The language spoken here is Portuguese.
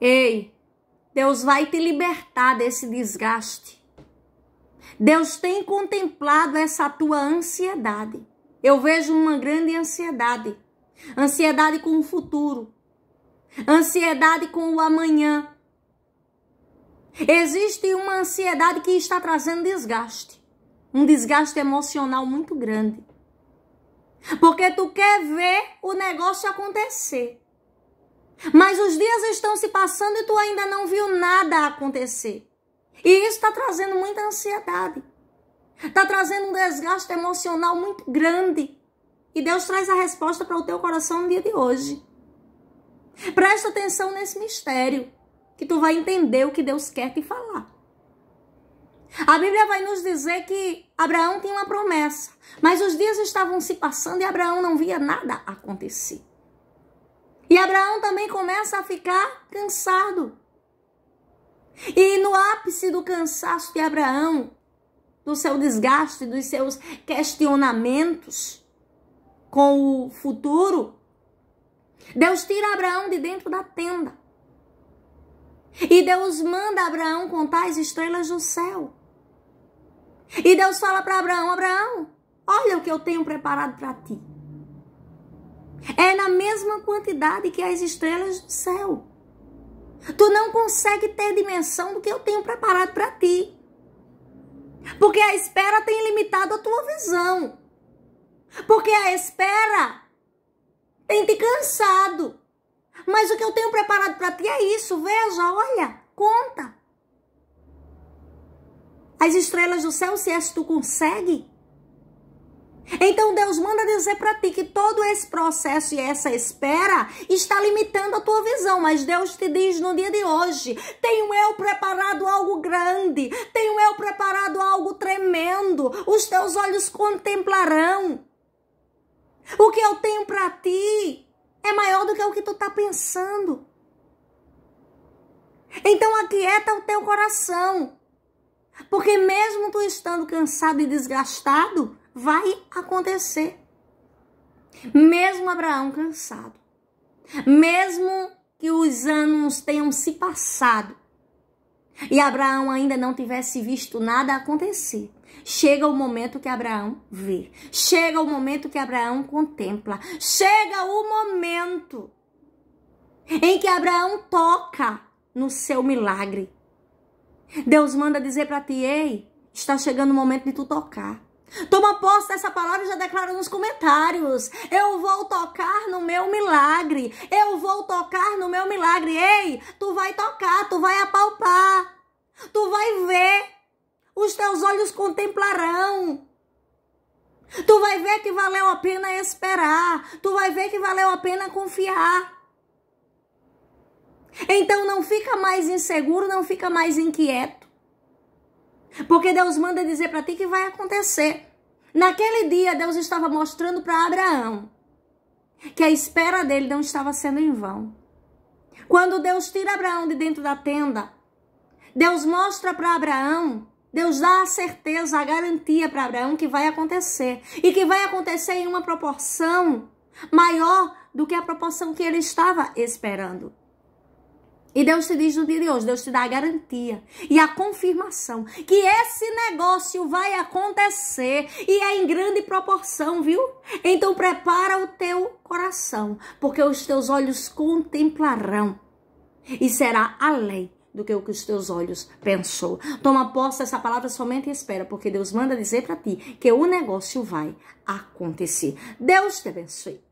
Ei, Deus vai te libertar desse desgaste. Deus tem contemplado essa tua ansiedade. Eu vejo uma grande ansiedade. Ansiedade com o futuro. Ansiedade com o amanhã. Existe uma ansiedade que está trazendo desgaste. Um desgaste emocional muito grande. Porque tu quer ver o negócio acontecer. Mas os dias estão se passando e tu ainda não viu nada acontecer. E isso está trazendo muita ansiedade. Está trazendo um desgaste emocional muito grande. E Deus traz a resposta para o teu coração no dia de hoje. Presta atenção nesse mistério, que tu vai entender o que Deus quer te falar. A Bíblia vai nos dizer que Abraão tinha uma promessa, mas os dias estavam se passando e Abraão não via nada acontecer. E Abraão também começa a ficar cansado. E no ápice do cansaço de Abraão, do seu desgaste, dos seus questionamentos com o futuro, Deus tira Abraão de dentro da tenda. E Deus manda Abraão contar as estrelas do céu. E Deus fala para Abraão: Abraão, olha o que eu tenho preparado para ti. É na mesma quantidade que as estrelas do céu. Tu não consegue ter dimensão do que eu tenho preparado para ti. Porque a espera tem limitado a tua visão. Porque a espera tem te cansado. Mas o que eu tenho preparado para ti é isso. Veja, olha, conta. As estrelas do céu, se as tu consegue, então Deus manda dizer para ti que todo esse processo e essa espera está limitando a tua visão, mas Deus te diz no dia de hoje: tenho eu preparado algo grande, tenho eu preparado algo tremendo, os teus olhos contemplarão. O que eu tenho para ti é maior do que o que tu está pensando. Então aquieta o teu coração. Porque mesmo tu estando cansado e desgastado, vai acontecer. Mesmo Abraão cansado, mesmo que os anos tenham se passado e Abraão ainda não tivesse visto nada acontecer, chega o momento que Abraão vê, chega o momento que Abraão contempla, chega o momento em que Abraão toca no seu milagre. Deus manda dizer para ti: ei, está chegando o momento de tu tocar. Toma posse dessa palavra e já declara nos comentários. Eu vou tocar no meu milagre. Eu vou tocar no meu milagre. Ei, tu vai tocar, tu vai apalpar. Tu vai ver. Os teus olhos contemplarão. Tu vai ver que valeu a pena esperar. Tu vai ver que valeu a pena confiar. Então não fica mais inseguro, não fica mais inquieto. Porque Deus manda dizer para ti que vai acontecer. Naquele dia, Deus estava mostrando para Abraão que a espera dele não estava sendo em vão. Quando Deus tira Abraão de dentro da tenda, Deus mostra para Abraão, Deus dá a certeza, a garantia para Abraão que vai acontecer. E que vai acontecer em uma proporção maior do que a proporção que ele estava esperando. E Deus te diz no dia de hoje, Deus te dá a garantia e a confirmação que esse negócio vai acontecer e é em grande proporção, viu? Então prepara o teu coração, porque os teus olhos contemplarão e será além do que o que os teus olhos pensou. Toma posse dessa palavra somente e espera, porque Deus manda dizer para ti que o negócio vai acontecer. Deus te abençoe.